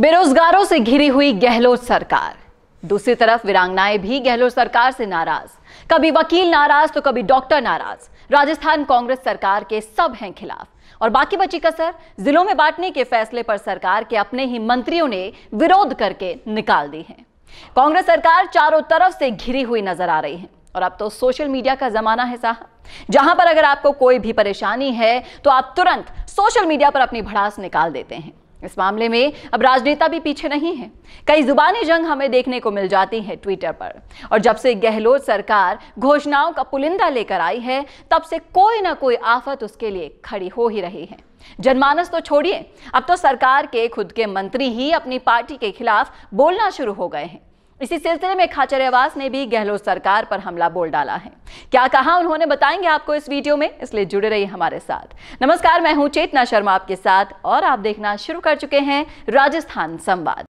बेरोजगारों से घिरी हुई गहलोत सरकार दूसरी तरफ वीरांगनाएं भी गहलोत सरकार से नाराज कभी वकील नाराज तो कभी डॉक्टर नाराज राजस्थान कांग्रेस सरकार के सब हैं खिलाफ और बाकी बची कसर जिलों में बांटने के फैसले पर सरकार के अपने ही मंत्रियों ने विरोध करके निकाल दी है कांग्रेस सरकार चारों तरफ से घिरी हुई नजर आ रही है और अब तो सोशल मीडिया का जमाना है साहब जहां पर अगर आपको कोई भी परेशानी है तो आप तुरंत सोशल मीडिया पर अपनी भड़ास निकाल देते हैं इस मामले में अब राजनेता भी पीछे नहीं है कई जुबानी जंग हमें देखने को मिल जाती है ट्विटर पर और जब से गहलोत सरकार घोषणाओं का पुलिंदा लेकर आई है तब से कोई ना कोई आफत उसके लिए खड़ी हो ही रही है जनमानस तो छोड़िए अब तो सरकार के खुद के मंत्री ही अपनी पार्टी के खिलाफ बोलना शुरू हो गए हैं इसी सिलसिले में खाचरियावास ने भी गहलोत सरकार पर हमला बोल डाला है क्या कहा उन्होंने बताएंगे आपको इस वीडियो में इसलिए जुड़े रहिए हमारे साथ नमस्कार मैं हूं चेतना शर्मा आपके साथ और आप देखना शुरू कर चुके हैं राजस्थान संवाद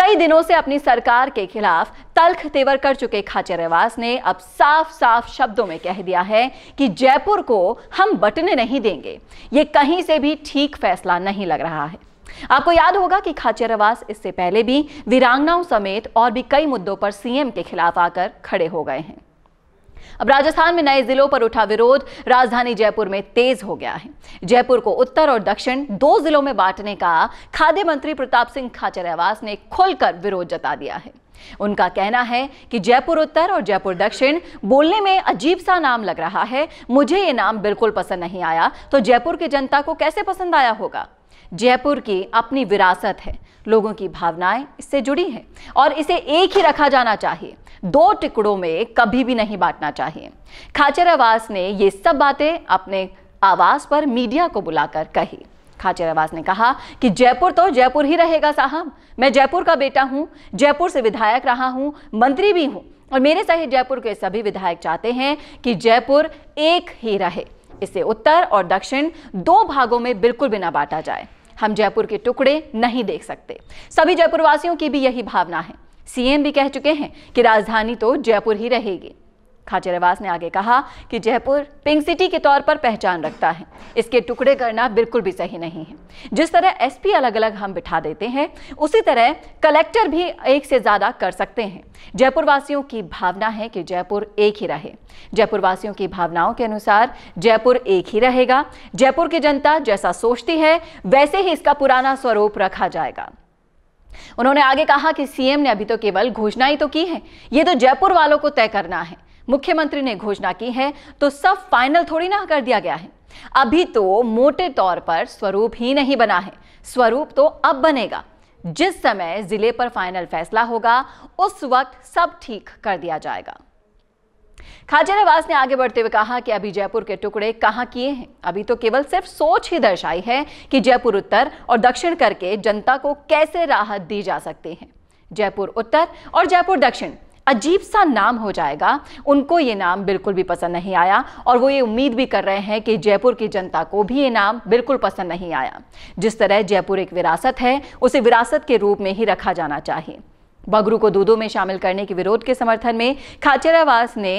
कई दिनों से अपनी सरकार के खिलाफ तल्ख तेवर कर चुके खाचरियावास ने अब साफ साफ शब्दों में कह दिया है कि जयपुर को हम बटने नहीं देंगे ये कहीं से भी ठीक फैसला नहीं लग रहा है आपको याद होगा कि खाचरवास इससे पहले भी वीरांगनाओं समेत और भी कई मुद्दों पर सीएम के खिलाफ आकर खड़े हो गए हैं अब राजस्थान में नए जिलों पर उठा विरोध राजधानी जयपुर में तेज हो गया है जयपुर को उत्तर और दक्षिण दो जिलों में बांटने का खाद्य मंत्री प्रताप सिंह खाचरवास ने खुलकर विरोध जता दिया है उनका कहना है कि जयपुर उत्तर और जयपुर दक्षिण बोलने में अजीब सा नाम लग रहा है मुझे ये नाम बिल्कुल पसंद नहीं आया तो जयपुर की जनता को कैसे पसंद आया होगा जयपुर की अपनी विरासत है लोगों की भावनाएं इससे जुड़ी हैं और इसे एक ही रखा जाना चाहिए दो टुकड़ों में कभी भी नहीं बांटना चाहिए खाचर आवास ने ये सब बातें अपने आवास पर मीडिया को बुलाकर कही खाचर आवास ने कहा कि जयपुर तो जयपुर ही रहेगा साहब मैं जयपुर का बेटा हूँ जयपुर से विधायक रहा हूँ मंत्री भी हूँ और मेरे सहित जयपुर के सभी विधायक चाहते हैं कि जयपुर एक ही रहे इसे उत्तर और दक्षिण दो भागों में बिल्कुल बिना बांटा जाए हम जयपुर के टुकड़े नहीं देख सकते सभी जयपुरवासियों की भी यही भावना है सीएम भी कह चुके हैं कि राजधानी तो जयपुर ही रहेगी खाचरवास ने आगे कहा कि जयपुर पिंक सिटी के तौर पर पहचान रखता है इसके टुकड़े करना बिल्कुल भी सही नहीं है जिस तरह एसपी अलग अलग हम बिठा देते हैं उसी तरह कलेक्टर भी एक से ज़्यादा कर सकते हैं जयपुर वासियों की भावना है कि जयपुर एक ही रहे जयपुर वासियों की भावनाओं के अनुसार जयपुर एक ही रहेगा जयपुर की जनता जैसा सोचती है वैसे ही इसका पुराना स्वरूप रखा जाएगा उन्होंने आगे कहा कि सीएम ने अभी तो केवल घोषणा ही तो की है ये तो जयपुर वालों को तय करना है मुख्यमंत्री ने घोषणा की है तो सब फाइनल थोड़ी ना कर दिया गया है अभी तो मोटे तौर पर स्वरूप ही नहीं बना है स्वरूप तो अब बनेगा जिस समय जिले पर फाइनल फैसला होगा उस वक्त सब ठीक कर दिया जाएगा खाजरावास ने आगे बढ़ते हुए कहा कि अभी जयपुर के टुकड़े कहां किए हैं अभी तो केवल सिर्फ सोच ही दर्शाई है कि जयपुर उत्तर और दक्षिण करके जनता को कैसे राहत दी जा सकती है जयपुर उत्तर और जयपुर दक्षिण अजीब सा नाम हो जाएगा उनको ये नाम बिल्कुल भी पसंद नहीं आया और वो ये उम्मीद भी कर रहे हैं कि जयपुर की जनता को भी ये नाम बिल्कुल पसंद नहीं आया जिस तरह जयपुर एक विरासत है उसे विरासत के रूप में ही रखा जाना चाहिए बगरू को दूधों में शामिल करने के विरोध के समर्थन में खाचेरावास ने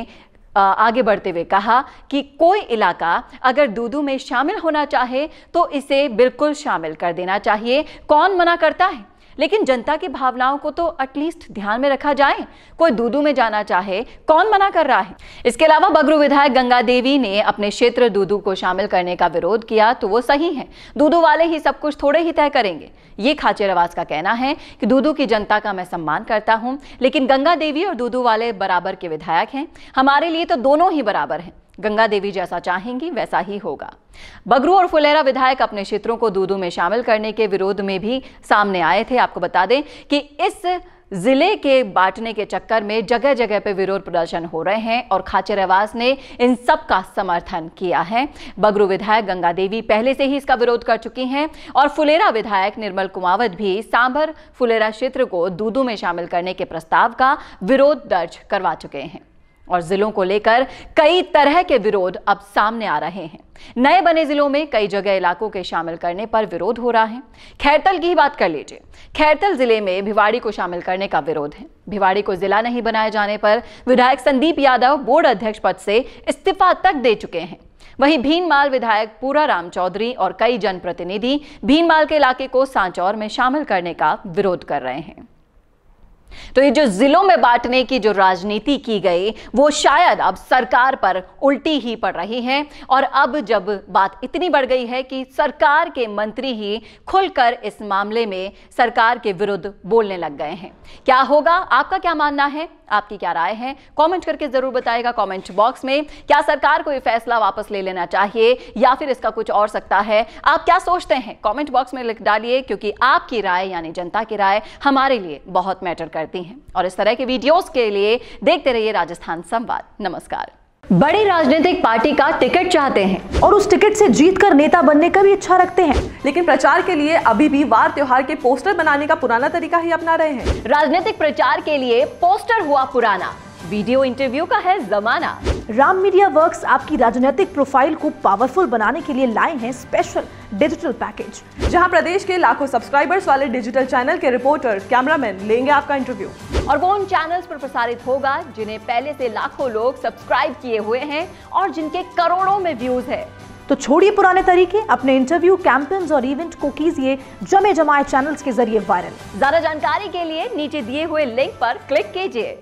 आगे बढ़ते हुए कहा कि कोई इलाका अगर दूधू में शामिल होना चाहे तो इसे बिल्कुल शामिल कर देना चाहिए कौन मना करता है लेकिन जनता की भावनाओं को तो एटलीस्ट ध्यान में रखा जाए कोई दूदू में जाना चाहे कौन मना कर रहा है इसके अलावा बगरू विधायक गंगा देवी ने अपने क्षेत्र दूदू को शामिल करने का विरोध किया तो वो सही है दूदू वाले ही सब कुछ थोड़े ही तय करेंगे ये खाचर आवाज का कहना है कि दूदू की जनता का मैं सम्मान करता हूँ लेकिन गंगा देवी और दूदू वाले बराबर के विधायक हैं हमारे लिए तो दोनों ही बराबर हैं गंगा देवी जैसा चाहेंगी वैसा ही होगा बगरू और फुलेरा विधायक अपने क्षेत्रों को दूधू में शामिल करने के विरोध में भी सामने आए थे आपको बता दें कि इस जिले के बांटने के चक्कर में जगह जगह पर विरोध प्रदर्शन हो रहे हैं और खाचरवास ने इन सब का समर्थन किया है बगरू विधायक गंगा देवी पहले से ही इसका विरोध कर चुकी हैं और फुलेरा विधायक निर्मल कुमावत भी सांभर फुलेरा क्षेत्र को दूदू में शामिल करने के प्रस्ताव का विरोध दर्ज करवा चुके हैं और जिलों को लेकर कई तरह के विरोध अब सामने आ रहे हैं नए बने जिलों में कई जगह इलाकों के शामिल करने पर विरोध हो रहा है खैरतल की बात कर लीजिए खैरतल जिले में भिवाड़ी को शामिल करने का विरोध है भिवाड़ी को जिला नहीं बनाए जाने पर विधायक संदीप यादव बोर्ड अध्यक्ष पद से इस्तीफा तक दे चुके हैं वहीं भीनमाल विधायक पूरा राम चौधरी और कई जनप्रतिनिधि भीनमाल के इलाके को सांचौर में शामिल करने का विरोध कर रहे हैं तो ये जो जिलों में बांटने की जो राजनीति की गई वो शायद अब सरकार पर उल्टी ही पड़ रही है और अब जब बात इतनी बढ़ गई है कि सरकार के मंत्री ही खुलकर इस मामले में सरकार के विरुद्ध बोलने लग गए हैं क्या होगा आपका क्या मानना है आपकी क्या राय है कमेंट करके जरूर बताएगा कमेंट बॉक्स में क्या सरकार को ये फैसला वापस ले लेना चाहिए या फिर इसका कुछ और सकता है आप क्या सोचते हैं कॉमेंट बॉक्स में लिख डालिए क्योंकि आपकी राय यानी जनता की राय हमारे लिए बहुत मैटर कर करती हैं और इस तरह के वीडियोस के लिए देखते रहिए राजस्थान संवाद नमस्कार बड़ी राजनीतिक पार्टी का टिकट चाहते हैं और उस टिकट से कर नेता बनने का भी इच्छा रखते हैं लेकिन प्रचार के लिए अभी भी वार त्योहार के पोस्टर बनाने का पुराना तरीका ही अपना रहे हैं राजनीतिक प्रचार के लिए पोस्टर हुआ पुराना वीडियो इंटरव्यू का है जमाना राम मीडिया वर्क्स आपकी राजनीतिक प्रोफाइल को पावरफुल बनाने के लिए लाए हैं स्पेशल डिजिटल पैकेज जहां प्रदेश के लाखों सब्सक्राइबर्स वाले डिजिटल चैनल के रिपोर्टर कैमरामैन लेंगे आपका इंटरव्यू और वो उन चैनल्स पर प्रसारित होगा जिन्हें पहले से लाखों लोग सब्सक्राइब किए हुए हैं और जिनके करोड़ों में व्यूज है तो छोड़िए पुराने तरीके अपने इंटरव्यू कैंपेन्स और इवेंट को कीजिए जमे जमाए चैनल्स के जरिए वायरल ज्यादा जानकारी के लिए नीचे दिए हुए लिंक पर क्लिक कीजिए